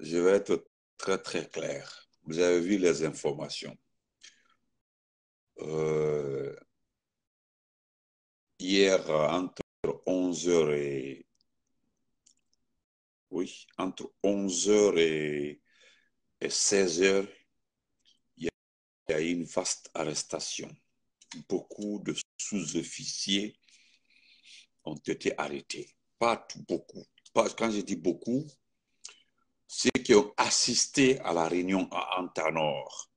Je vais être très, très clair. Vous avez vu les informations. Euh, hier, entre 11h et... Oui, entre 11h et, et 16h, il y a eu une vaste arrestation. Beaucoup de sous-officiers ont été arrêtés. Pas beaucoup. quand je dis beaucoup, ceux qui ont assisté à la réunion à Antanor,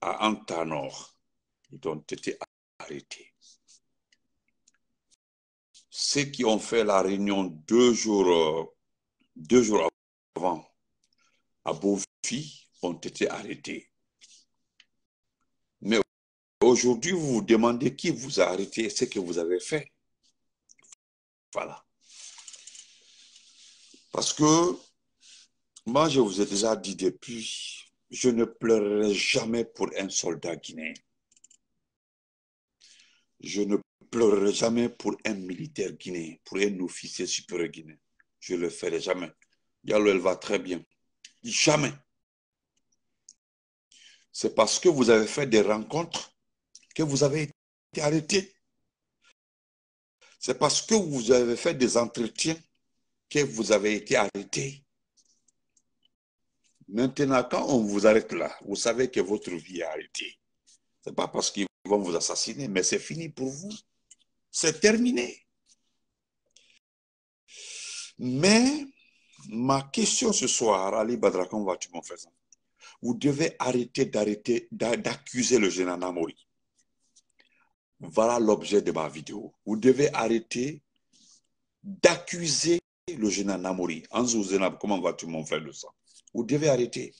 à Antanor, ils ont été arrêtés. Ceux qui ont fait la réunion deux jours, euh, deux jours avant à Bofi, ont été arrêtés. Mais aujourd'hui, vous vous demandez qui vous a arrêté et ce que vous avez fait. Voilà. Parce que moi, je vous ai déjà dit depuis, je ne pleurerai jamais pour un soldat guinéen. Je ne pleurerai jamais pour un militaire guinéen, pour un officier supérieur guinéen. Je ne le ferai jamais. Yalo, elle va très bien. Jamais. C'est parce que vous avez fait des rencontres que vous avez été arrêté. C'est parce que vous avez fait des entretiens que vous avez été arrêté. Maintenant, quand on vous arrête là, vous savez que votre vie est arrêtée. Ce n'est pas parce qu'ils vont vous assassiner, mais c'est fini pour vous. C'est terminé. Mais ma question ce soir, Ali Badra, comment vas-tu, faire ça Vous devez arrêter d'arrêter, d'accuser le général Namori. Voilà l'objet de ma vidéo. Vous devez arrêter d'accuser le général Namori. Anzou Zenab, comment vas-tu, m'en faire le sang vous devez arrêter.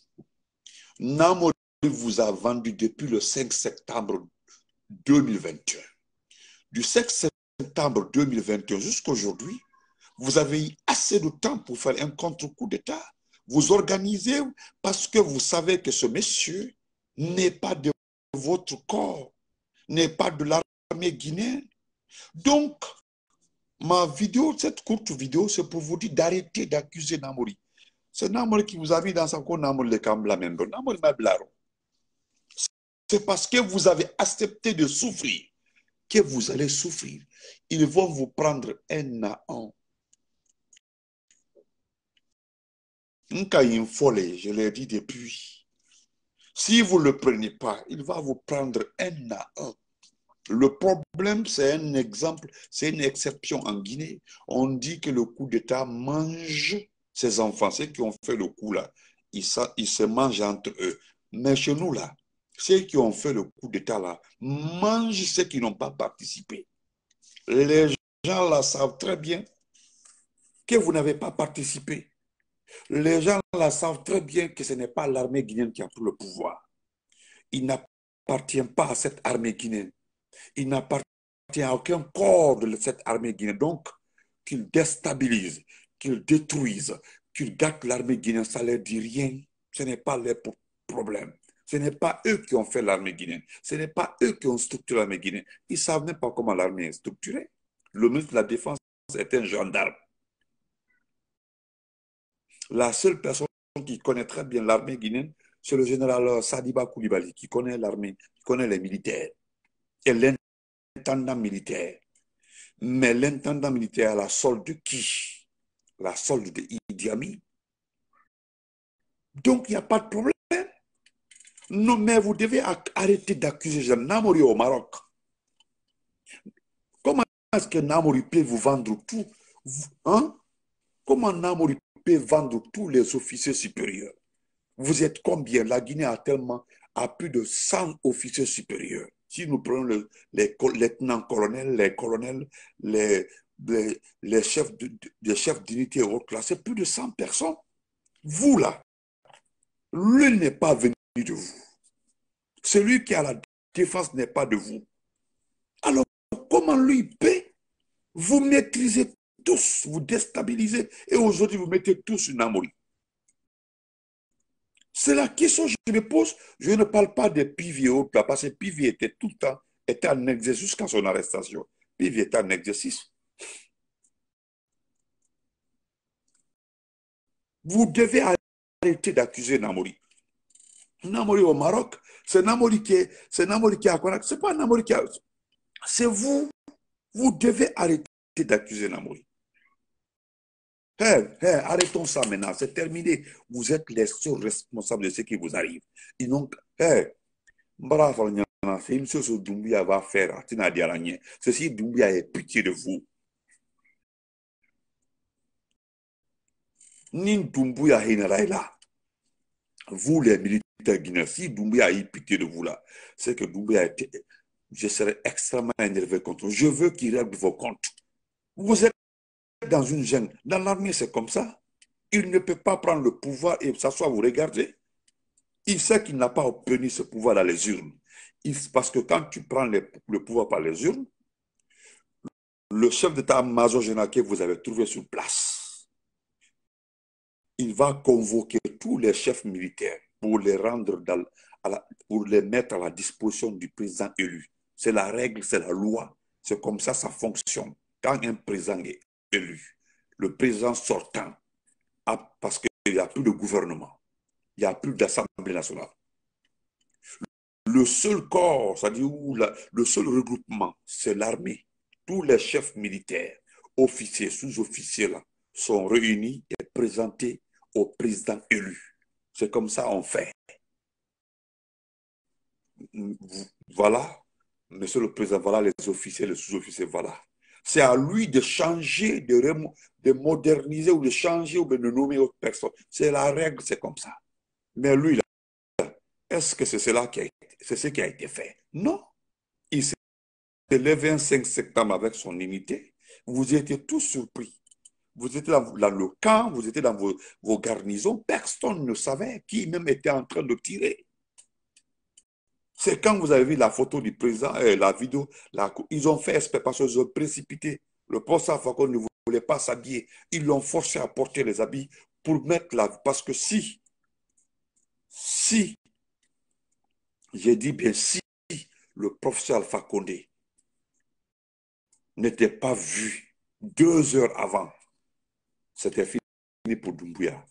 Namori vous a vendu depuis le 5 septembre 2021. Du 5 septembre 2021 jusqu'à aujourd'hui, vous avez eu assez de temps pour faire un contre-coup d'État. Vous organisez parce que vous savez que ce monsieur n'est pas de votre corps, n'est pas de l'armée guinéenne. Donc, ma vidéo, cette courte vidéo, c'est pour vous dire d'arrêter d'accuser Namori. C'est Namor qui vous a dans sa cour, Namor le C'est parce que vous avez accepté de souffrir que vous allez souffrir. Ils vont vous prendre un à un. je l'ai dit depuis. Si vous ne le prenez pas, il va vous prendre un à un. Le problème, c'est un exemple, c'est une exception en Guinée. On dit que le coup d'État mange ces enfants, ceux qui ont fait le coup là, ils, se mangent entre eux. Mais chez nous là, ceux qui ont fait le coup d'État là, mangent ceux qui n'ont pas participé. Les gens là savent très bien que vous n'avez pas participé. Les gens là savent très bien que ce n'est pas l'armée guinéenne qui a pris le pouvoir. Il n'appartient pas à cette armée guinéenne. Il n'appartient à aucun corps de cette armée guinéenne. Donc, qu'il déstabilise, qu'ils détruisent, qu'ils gâtent l'armée guinéenne, ça ne leur dit rien. Ce n'est pas leur problème. Ce n'est pas eux qui ont fait l'armée guinéenne. Ce n'est pas eux qui ont structuré l'armée guinéenne. Ils ne savent même pas comment l'armée est structurée. Le ministre de la Défense est un gendarme. La seule personne qui connaît très bien l'armée guinéenne, c'est le général Sadiba Koulibaly, qui connaît l'armée, qui connaît les militaires, et l'intendant militaire. Mais l'intendant militaire à la solde de qui la solde de Idi Donc, il n'y a pas de problème. Non, mais vous devez arrêter d'accuser Namori au Maroc. Comment est-ce que Namori peut vous vendre tout hein? Comment Namori peut vendre tous les officiers supérieurs Vous êtes combien La Guinée a tellement a plus de 100 officiers supérieurs. Si nous prenons les lieutenants-colonels, les colonels, les, les, les chefs d'unité de, là reclassés, plus de 100 personnes. Vous là, lui n'est pas venu de vous. Celui qui a la défense n'est pas de vous. Alors, comment lui paie Vous maîtrisez tous, vous déstabilisez et aujourd'hui vous mettez tous une amourie C'est la question que je me pose. Je ne parle pas de Pivier parce que Pivier était tout le temps était en exercice jusqu'à son arrestation. Pivier était en exercice. Vous devez arrêter d'accuser Namori. Namori au Maroc, c'est Namori qui est, c'est Namori qui est C'est pas Namori qui a, c'est vous. Vous devez arrêter d'accuser Namori. arrêtons ça maintenant, c'est terminé. Vous êtes les seuls responsables de ce qui vous arrive. Et donc, hey, bravo, c'est une chose que Doumbia va faire. Ceci, Doumbia est pitié de vous. ni Dumbuya vous les militaires guinéens, si Dumbuya a eu pitié de vous là, c'est que a été je serai extrêmement énervé contre. Je veux qu'il règle vos comptes. Vous êtes dans une gêne Dans l'armée, c'est comme ça. Il ne peut pas prendre le pouvoir et s'asseoir, vous regardez Il sait qu'il n'a pas obtenu ce pouvoir dans les urnes. parce que quand tu prends le pouvoir par les urnes, le chef d'état-major vous avez trouvé sur place, il va convoquer tous les chefs militaires pour les rendre pour les mettre à la disposition du président élu. C'est la règle, c'est la loi. C'est comme ça, ça fonctionne. Quand un président est élu, le président sortant, a, parce qu'il n'y a plus de gouvernement, il n'y a plus d'Assemblée nationale. Le seul corps, c'est-à-dire le seul regroupement, c'est l'armée. Tous les chefs militaires, officiers, sous-officiers sont réunis et présentés au président élu. C'est comme ça on fait. Voilà, monsieur le président, voilà les officiers, les sous-officiers, voilà. C'est à lui de changer, de, de moderniser ou de changer ou de nommer autre personne. C'est la règle, c'est comme ça. Mais lui, est-ce que c'est cela qui a été, c'est ce qui a été fait? Non. Il s'est le 25 septembre avec son unité. Vous étiez tous surpris vous étiez dans, le camp, vous étiez dans vos, garnisons, personne ne savait qui même était en train de tirer. C'est quand vous avez vu la photo du président, euh, la vidéo, la, ils ont fait espèce, parce qu'ils ont précipité. Le professeur Fakon ne voulait pas s'habiller. Ils l'ont forcé à porter les habits pour mettre la... Parce que si, si, j'ai dit bien si, le professeur Alpha Condé n'était pas vu deux heures avant c'était fini pour Dumbuya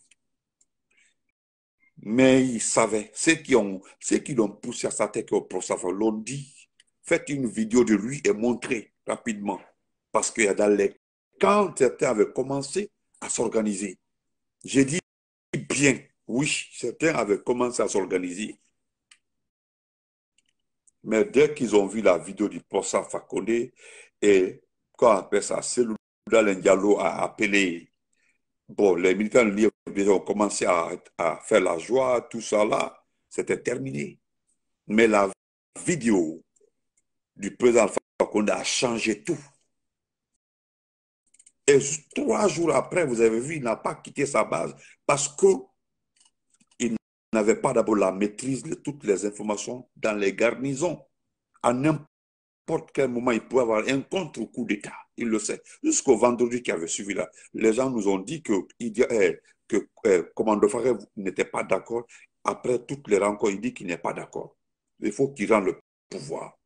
Mais il savait, ceux qui ont, ceux qui l'ont poussé à sa tête au procès l'ont dit, faites une vidéo de lui et montrez rapidement. Parce qu'il que dans les... quand certains avaient commencé à s'organiser, j'ai dit bien, oui, certains avaient commencé à s'organiser. Mais dès qu'ils ont vu la vidéo du professeur Fakonde et, quand on appelle ça, Selouda qui a appelé Bon, les militants ont commencé à, faire la joie, tout ça là, c'était terminé. Mais la vidéo du président Alpha a changé tout. Et trois jours après, vous avez vu, il n'a pas quitté sa base parce que il n'avait pas d'abord la maîtrise de toutes les informations dans les garnisons. En n'importe quel moment, il pourrait avoir un contre-coup d'État. Il le sait. Jusqu'au vendredi qui avait suivi là, les gens nous ont dit que, eh, que eh, Commando Faré n'était pas d'accord. Après toutes les rencontres, il dit qu'il n'est pas d'accord. Il faut qu'il rende le pouvoir.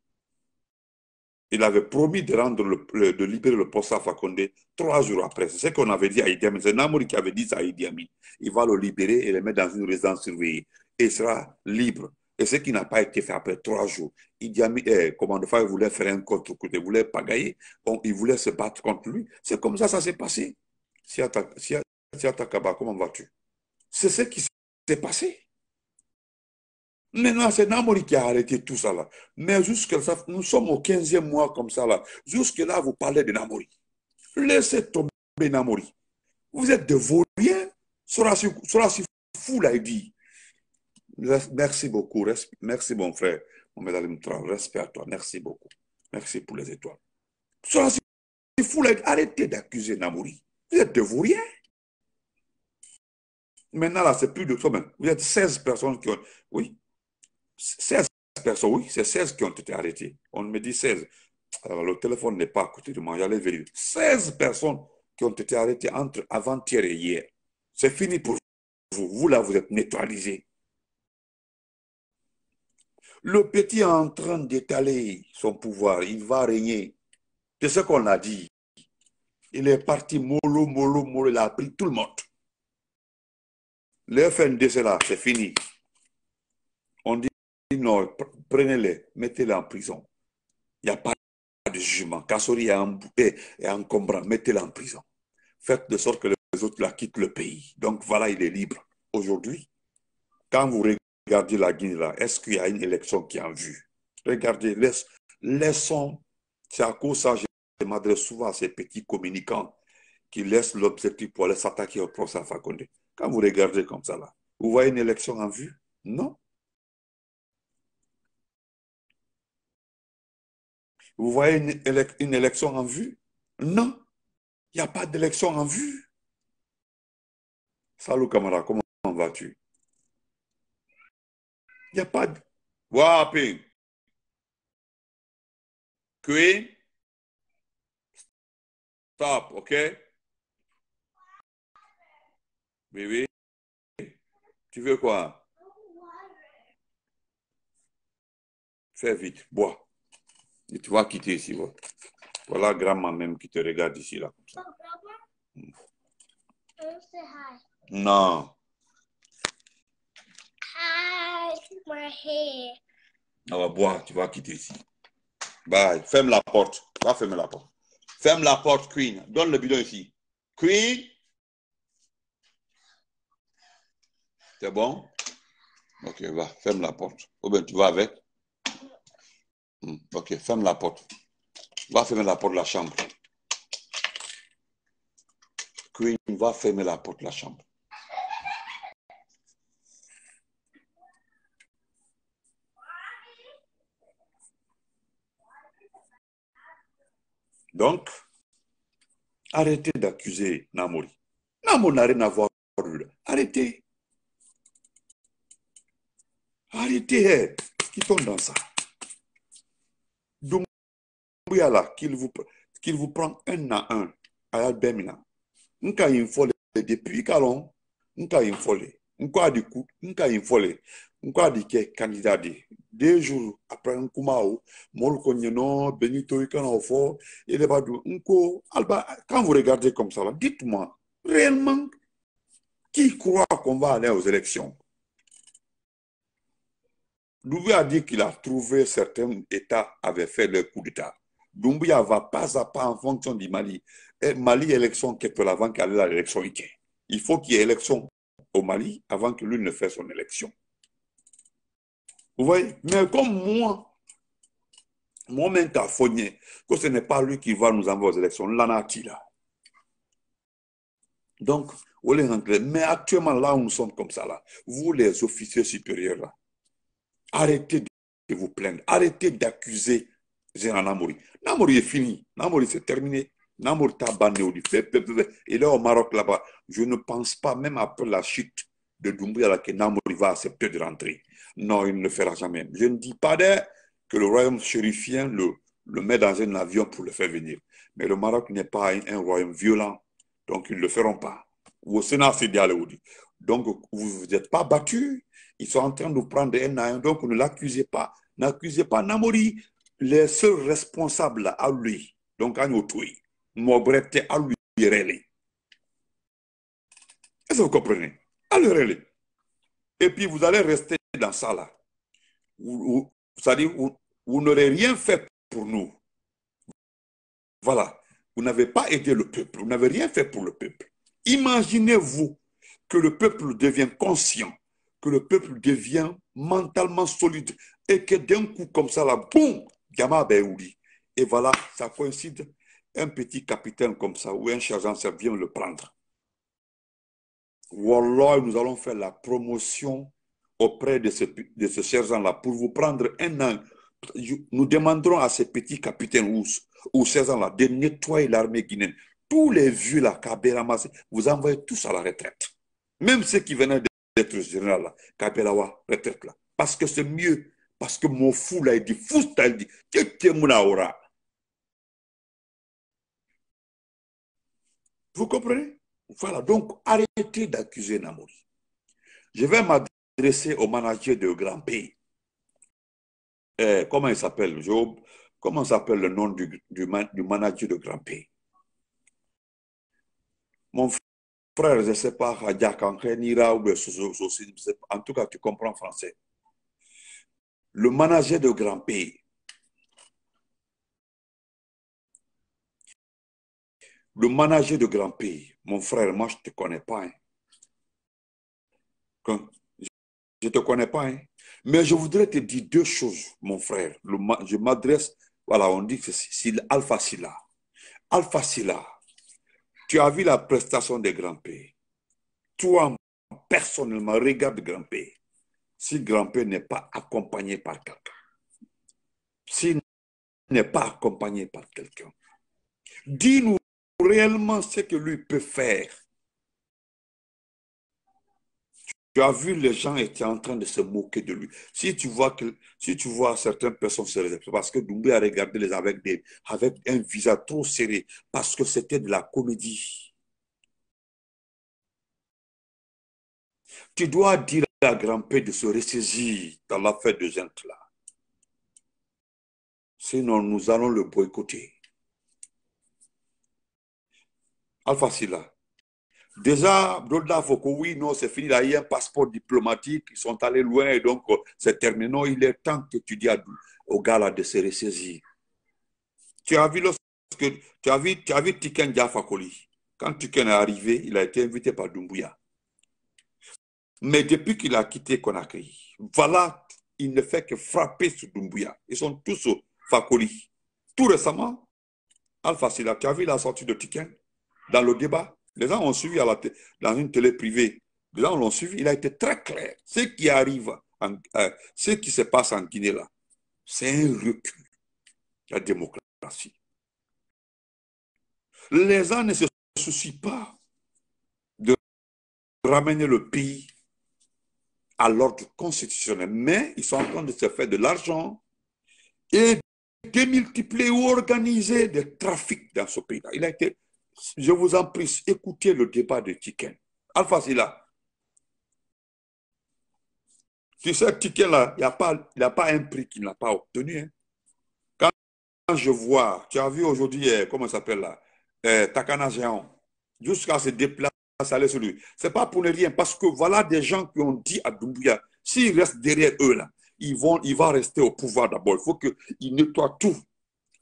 Il avait promis de, rendre le, de libérer le poste à Fakonde trois jours après. C'est ce qu'on avait dit à Idi Amin. C'est Namouri qui avait dit ça à Idi Amin. Il va le libérer et le mettre dans une résidence surveillée. Et il sera libre. Et ce qui n'a pas été fait après trois jours, Il euh, comment de faire Il voulait faire un contre-coup, il voulait pagailler, il voulait se battre contre lui. C'est comme ça ça s'est passé. Si comment vas-tu C'est ce qui s'est passé. Maintenant, c'est Namori qui a arrêté tout ça là. Mais jusque ça, nous sommes au 15e mois comme ça là. Jusque là, vous parlez de Namori. Laissez tomber Namori. Vous êtes de vos Ce Sera si fou là, il dit. Merci beaucoup. Merci, mon frère. Mohamed Ali respect à toi. Merci beaucoup. Merci pour les étoiles. vous arrêter d'accuser Namouri. Vous êtes de vous rien. Maintenant, là, c'est plus de toi même. Vous êtes 16 personnes qui ont. Oui. 16 personnes, oui. C'est 16 qui ont été arrêtées. On me dit 16. Alors, le téléphone n'est pas à côté de moi. J'allais vérifier. 16 personnes qui ont été arrêtées entre avant-hier et hier. C'est fini pour vous. Vous, là, vous êtes neutralisés. Le petit est en train d'étaler son pouvoir. Il va régner. C'est ce qu'on a dit. Il est parti mollo, mollo, mollo. Il a pris tout le monde. Le FND, c'est là. C'est fini. On dit non, prenez-les, mettez-les en prison. Il n'y a pas de jugement. Kassori est, en, est encombrant. Mettez-les en prison. Faites de sorte que les autres la quittent le pays. Donc voilà, il est libre. Aujourd'hui, quand vous Regardez la Guinée là. Est-ce qu'il y a une élection qui est en vue Regardez, laissons. C'est à cause ça que je m'adresse souvent à ces petits communicants qui laissent l'objectif pour aller s'attaquer au procès Alpha Condé. Quand vous regardez comme ça là, vous voyez une élection en vue Non. Vous voyez une, une élection en vue Non. Il n'y a pas d'élection en vue. Salut camarade, comment vas-tu n'y a pas de... Stop, OK? Bébé, tu veux quoi? Fais vite, bois. Et tu vas quitter ici. Voilà, voilà grand-maman même qui te regarde ici, là. Comme hmm. Non. On va boire, tu vas quitter ici. Bye. Ferme la porte. Va fermer la porte. Ferme la porte, Queen. Donne le bidon ici. Queen. C'est bon? Ok, va. Ferme la porte. Ou oh, ben, tu vas avec. Hmm, ok, ferme la porte. Va fermer la porte de la chambre. Queen, va fermer la porte de la chambre. Donc, arrêtez d'accuser Namori. Namori n'a rien à voir. Arrêtez. Arrêtez. Eh, qui tombe dans ça y qu'il vous, qu'il vous prend un à un à Albemina. une infole depuis Kalon, nka une Nka du coup, une infole jours après quand vous regardez comme ça dites moi réellement qui croit qu'on va aller aux élections Doumbouya a dit qu'il a trouvé certains États avaient fait leur coup d'État. Doumbouya va pas à pas en fonction du Mali. Et Mali, élection quelque avant qu'aller l'élection. Il faut qu'il y ait élection au Mali avant que l'une ne fasse son élection. Vous voyez Mais comme moi, moi-même, Californien, que ce n'est pas lui qui va nous envoyer aux élections, l'anarchie là. Donc, vous les anglais, Mais actuellement, là où nous sommes comme ça, là, vous les officiers supérieurs, arrêtez de vous plaindre, arrêtez d'accuser Zéna Namori. Namori est fini, Namori c'est terminé. Namori t'a banné au livre. Et là, au Maroc, là-bas, je ne pense pas, même après la chute de Doumbouya que Namori va accepter de rentrer. Non, il ne le fera jamais. Je ne dis pas que le royaume chérifien le, le met dans un avion pour le faire venir. Mais le Maroc n'est pas un, royaume violent, donc ils ne le feront pas. Au Sénat, c'est Donc, vous n'êtes pas battus. Ils sont en train de prendre un donc ne l'accusez pas. N'accusez pas Namori. Les seuls responsables à lui, donc à Nyotoui, Mobrette à lui, Est-ce que vous comprenez Allez, Et puis vous allez rester dans ça là. C'est-à-dire, vous, n'aurez rien fait pour nous. Voilà. Vous n'avez pas aidé le peuple. Vous n'avez rien fait pour le peuple. Imaginez-vous que le peuple devient conscient, que le peuple devient mentalement solide et que d'un coup comme ça, là, boum, Gama Beouli. Et voilà, ça coïncide. Un petit capitaine comme ça ou un sergent, ça vient le prendre. Wallah, nous allons faire la promotion auprès de ce, de ce là pour vous prendre un an. Nous demanderons à ce petit capitaine ou, ou ces gens-là de nettoyer l'armée guinéenne. Tous les vieux là, Kabé vous envoyez tous à la retraite. Même ceux qui venaient d'être général là, Kabelawa, retraite là. Parce que c'est mieux. Parce que mon fou là, il dit, fou, il dit, Vous comprenez voilà, donc arrêtez d'accuser Namori. Je vais m'adresser au manager de Grand Pays. Eh, comment il s'appelle, Job Comment s'appelle le nom du, du, manager de Grand Pays Mon frère, je ne sais pas, Nira ou en tout cas, tu comprends français. Le manager de Grand Pays. Le manager de Grand Pays mon frère, moi, je ne te connais pas. Hein. je ne te connais pas. Hein. Mais je voudrais te dire deux choses, mon frère. je m'adresse, voilà, on dit que c'est Alpha Silla. Alpha Silla, tu as vu la prestation de grand pays. Toi, personnellement, regarde Grand P. Si Grand père n'est pas accompagné par quelqu'un, s'il n'est pas accompagné par quelqu'un, dis-nous réellement ce que lui peut faire. Tu as vu, les gens étaient en train de se moquer de lui. Si tu vois, que, si tu vois certaines personnes se parce que Doumbé a regardé les avec, des, avec un visage trop serré, parce que c'était de la comédie. Tu dois dire à la Grand-Père de se ressaisir dans l'affaire de Zintla, Sinon, nous allons le boycotter. Alpha Silla. Déjà, Foko, oui, non, c'est fini. il y a un passeport diplomatique. Ils sont allés loin et donc euh, c'est terminé. Non, il est temps que tu dis au gars là de se ressaisir. Tu as vu lorsque tu as vu, tu as vu Tiken Diafakoli. Quand Tiken est arrivé, il a été invité par Dumbuya. Mais depuis qu'il a quitté Conakry, voilà, il ne fait que frapper sur Dumbuya. Ils sont tous au Fakoli. Tout récemment, Alpha Silla, tu as vu la sortie de Tiken dans le débat. Les gens ont suivi à la dans une télé privée. Les gens l'ont suivi. Il a été très clair. Ce qui arrive, euh, ce qui se passe en Guinée là, c'est un recul de la démocratie. Les gens ne se soucient pas de ramener le pays à l'ordre constitutionnel, mais ils sont en train de se faire de l'argent et de démultiplier ou organiser des trafics dans ce pays-là. Il a été je vous en prie, écoutez le débat de Tiken. Alpha Silla. Tu sais, Tiken, là, il n'y pas, a pas un prix qu'il n'a pas obtenu. Hein. Quand je vois, tu as vu aujourd'hui, euh, comment s'appelle là, euh, Takana Géant, jusqu'à se déplacer, aller sur lui. Ce n'est pas pour ne rien, parce que voilà des gens qui ont dit à Doumbouya, s'ils restent derrière eux, là, ils vont, il va rester au pouvoir d'abord. Il faut qu'ils nettoient tout.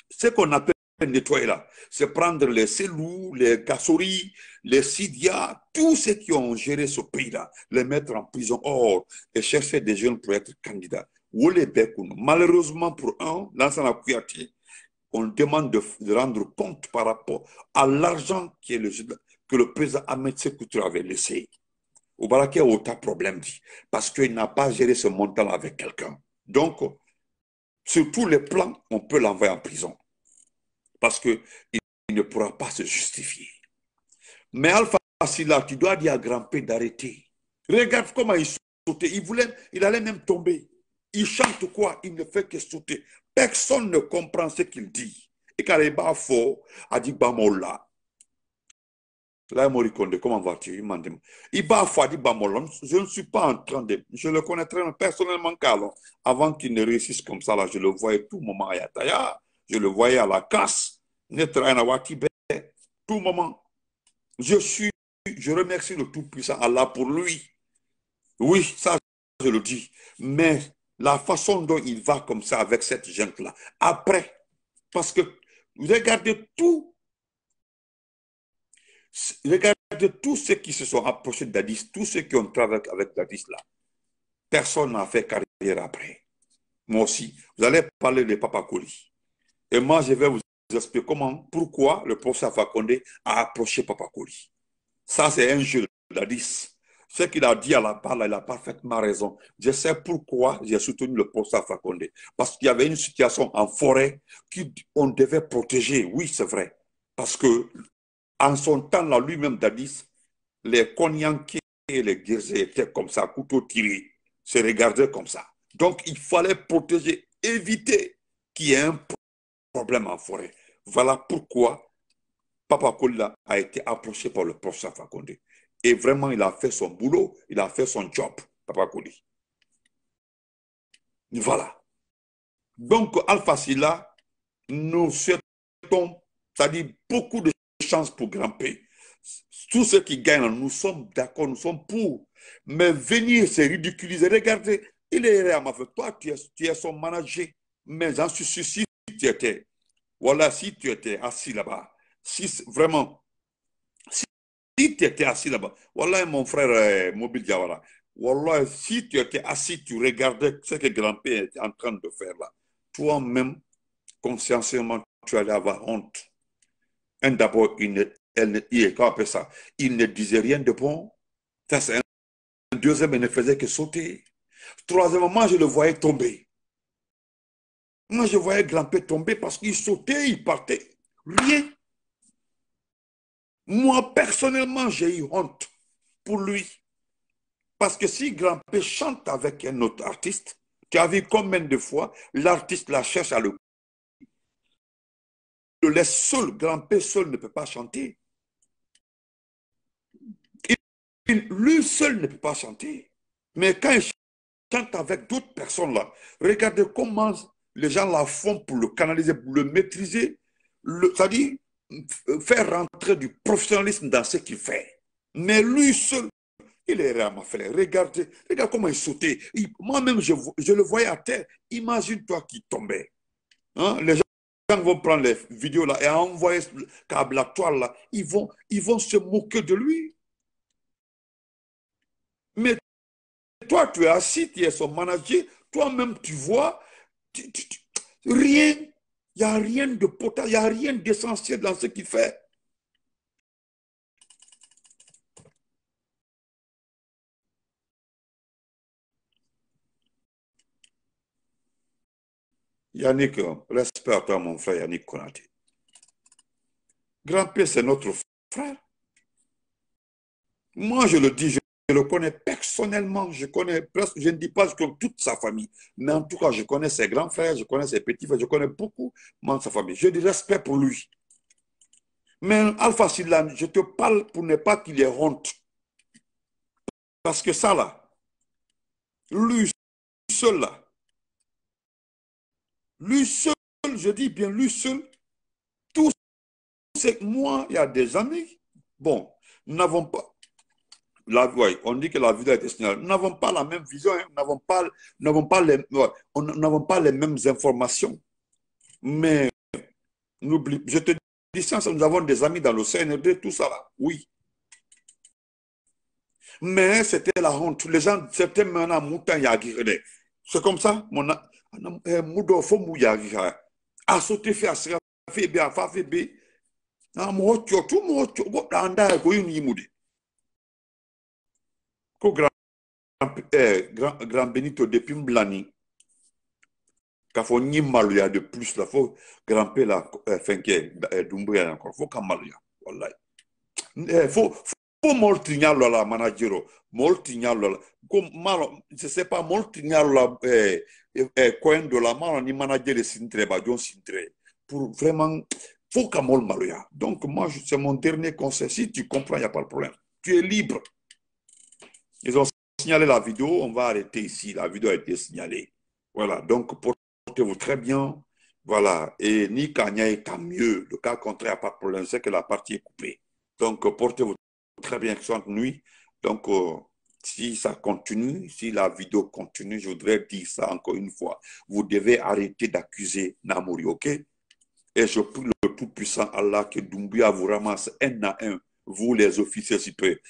Ce qu'on appelle nettoyer là. C'est prendre les Selous, les Kassori, les Sidia, tous ceux qui ont géré ce pays-là, les mettre en prison or et chercher des jeunes pour être candidats. Malheureusement pour un, dans la on demande de, rendre compte par rapport à l'argent qui est que le président Ahmed Sekoutou avait laissé. au a oh, autant de problèmes, parce qu'il n'a pas géré ce montant avec quelqu'un. Donc, sur tous les plans, on peut l'envoyer en prison parce qu'il ne pourra pas se justifier. Mais Alpha Silla, tu dois dire à grand d'arrêter. Regarde comment il saute. Il, voulait, il allait même tomber. Il chante quoi Il ne fait que sauter. Personne ne comprend ce qu'il dit. Et quand il a dit Bamola. Là, Morikonde, comment vas-tu Il Il dit Bamola. Je ne suis pas en train de. Je le connais personnellement, car Avant qu'il ne réussisse comme ça, là, je le voyais tout moment je le voyais à la casse, tout moment. Je suis, je remercie le Tout-Puissant Allah pour lui. Oui, ça, je le dis. Mais la façon dont il va comme ça avec cette gente-là, après, parce que regardez tout, regardez tous ceux qui se sont approchés d'Adis, tous ceux qui ont travaillé avec Dadis là. Personne n'a fait carrière après. Moi aussi. Vous allez parler de Papa Colis. Et moi, je vais vous expliquer comment, pourquoi le professeur Fakonde a approché Papa Ça, c'est un jeu d'Adis. Ce qu'il a dit à la part, il a parfaitement raison. Je sais pourquoi j'ai soutenu le professeur Fakonde. Parce qu'il y avait une situation en forêt qu'on devait protéger. Oui, c'est vrai. Parce que, en son temps, là, lui-même d'Adis, les Konyanké et les Guerzé étaient comme ça, couteau tiré, se regardaient comme ça. Donc, il fallait protéger, éviter qu'il y ait un problème en forêt. Voilà pourquoi Papa Kola a été approché par le professeur Fakonde. Et vraiment, il a fait son boulot, il a fait son job, Papa Kouli. Voilà. Donc, Alpha Silla, nous souhaitons, c'est-à-dire beaucoup de chance pour grimper. Tous ceux qui gagnent, nous sommes d'accord, nous sommes pour. Mais venir se ridiculiser, regardez, il est à ma Toi, tu es, tu es son manager. Mais j'en suis tu étais, voilà, si tu étais assis là-bas, si vraiment, si, tu étais assis là-bas, voilà, mon frère euh, Mobile Jawara, voilà, si tu étais assis, tu regardais ce que Grand Père était en train de faire là, toi-même, consciencieusement, tu allais avoir honte. Un d'abord, il ne, pas ça, il ne disait rien de bon. un deuxième, il ne faisait que sauter. Troisièmement, je le voyais tomber. Moi, je voyais Grampé tomber parce qu'il sautait, il partait. Rien. Moi, personnellement, j'ai eu honte pour lui. Parce que si Grampé chante avec un autre artiste, tu as vu combien de fois l'artiste la cherche à le le laisse seul, Grampé seul ne peut pas chanter. lui seul ne peut pas chanter. Mais quand il chante avec d'autres personnes là, regardez comment les gens la font pour le canaliser, pour le maîtriser, c'est-à-dire euh, faire rentrer du professionnalisme dans ce qu'il fait. Mais lui seul, il est réellement fait. Regardez, regarde comment il sautait. Moi-même, je, je, le voyais à terre. Imagine-toi qu'il tombait. Hein, les gens vont prendre les vidéos là et envoyer câble à toile là. Ils vont, ils vont se moquer de lui. Mais toi, tu es assis, tu es son manager. Toi-même, tu vois rien, il n'y a rien de potable, il n'y a rien d'essentiel dans ce qu'il fait. Yannick, respect à toi, mon frère Yannick Konaté. Grand-père, c'est notre frère. Moi, je le dis, je je le connais personnellement, je connais presque, je ne dis pas que toute sa famille, mais en tout cas, je connais ses grands frères, je connais ses petits frères, je connais beaucoup de sa famille. J'ai du respect pour lui. Mais Alpha Sidlan, je te parle pour ne pas qu'il ait honte. Parce que ça là, lui seul là, lui seul, je dis bien lui seul, tout c'est que moi, il y a des années, bon, n'avons pas, la, ouais, on dit que la vie doit être exceptionnelle. Nous n'avons pas la même vision, hein. nous n'avons pas, nous pas, les, ouais, on, nous pas les mêmes informations. Mais n'oublie, je te dis ça, nous avons des amis dans le CNRD, tout ça là, oui. Mais c'était la honte. Les gens, c'était maintenant ya yagiré. C'est comme ça, mon mudo eh, fomu yagiré. Hein. A sauté, asira fait bien, fa fait bien. Na mo chotu mo chotu ko yuni mude ko grand, eh, grand, grand Benito depuis Mblani, k'a fo ni maloya de plus la fo grimper la eh, fɛnkɛ eh, Dumbuya encore fo ka maloya walayi eh, fo fo faut la managero mɔlu la ko malo je sais pas mɔlu la eh, eh, eh la ma ni manager de sintirɛ ba jɔn pour vraiment faut ka maloya donc moi c'est mon dernier conseil si tu comprends il y a pas de problème tu es libre ils ont signalé la vidéo, on va arrêter ici. La vidéo a été signalée. Voilà, donc portez-vous très bien. Voilà, et ni est tant mieux. Le cas contraire, pas de problème, c'est que la partie est coupée. Donc portez-vous très bien, excellente nuit. Donc, euh, si ça continue, si la vidéo continue, je voudrais dire ça encore une fois. Vous devez arrêter d'accuser Namuri, ok? Et je prie le Tout-Puissant Allah que Dumbuya vous ramasse un à un vous les officiers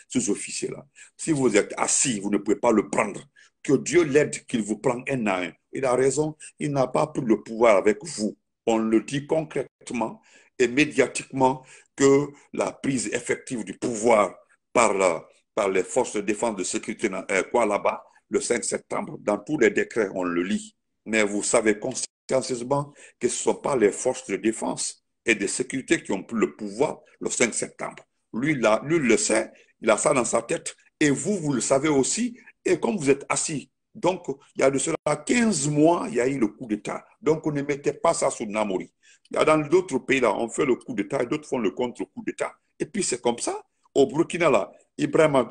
ces officiers là si vous êtes assis, vous ne pouvez pas le prendre. Que Dieu l'aide, qu'il vous prend un à un. Il a raison, il n'a pas pris le pouvoir avec vous. On le dit concrètement et médiatiquement que la prise effective du pouvoir par, la, par les forces de défense de sécurité, euh, quoi là-bas, le 5 septembre, dans tous les décrets, on le lit. Mais vous savez consciencieusement que ce ne sont pas les forces de défense et de sécurité qui ont pris le pouvoir le 5 septembre. Lui, il le sait, il a ça dans sa tête, et vous, vous le savez aussi, et comme vous êtes assis, donc il y a de cela 15 mois, il y a eu le coup d'État. Donc on ne mettait pas ça sur Namori. Il y a dans d'autres pays, là, on fait le coup d'État et d'autres font le contre-coup d'État. Et puis c'est comme ça. Au Burkina, là, Ibrahim,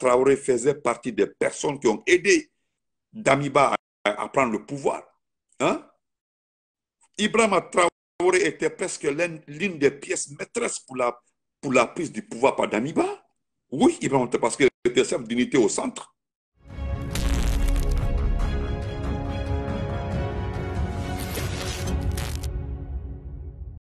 Traoré faisait partie des personnes qui ont aidé Damiba à, prendre le pouvoir. Hein? Ibrahim Traoré était presque l'une des pièces maîtresses pour la, pour la prise du pouvoir par Damiba. Oui, il va parce qu'il était chef d'unité au centre.